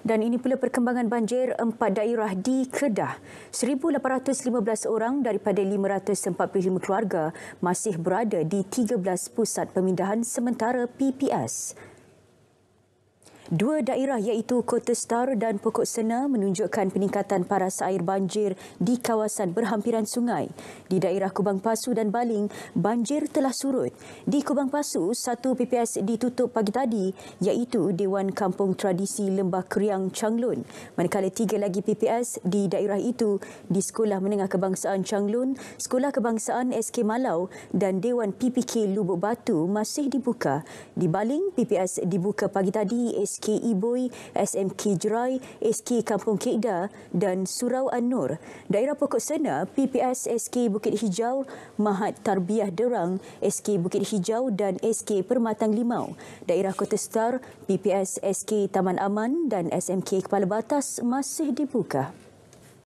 Dan ini pula perkembangan banjir empat daerah di Kedah. 1,815 orang daripada 545 keluarga masih berada di 13 pusat pemindahan sementara PPS. Dua daerah iaitu Kota Star dan Pokok Sena menunjukkan peningkatan paras air banjir di kawasan berhampiran sungai. Di daerah Kubang Pasu dan Baling, banjir telah surut. Di Kubang Pasu, satu PPS ditutup pagi tadi iaitu Dewan Kampung Tradisi Lembah Kriang Changlun. Manakala tiga lagi PPS di daerah itu di Sekolah Menengah Kebangsaan Changlun, Sekolah Kebangsaan SK Malau dan Dewan PPK Lubuk Batu masih dibuka. Di Baling, PPS dibuka pagi tadi SK SK Iboi, e SMK Jerai, SK Kampung Kekda dan Surau Anur. Daerah Pokok Sena, PPS SK Bukit Hijau, Mahat Tarbiah Derang, SK Bukit Hijau dan SK Permatang Limau. Daerah Kota Star, PPS SK Taman Aman dan SMK Kepala Batas masih dibuka.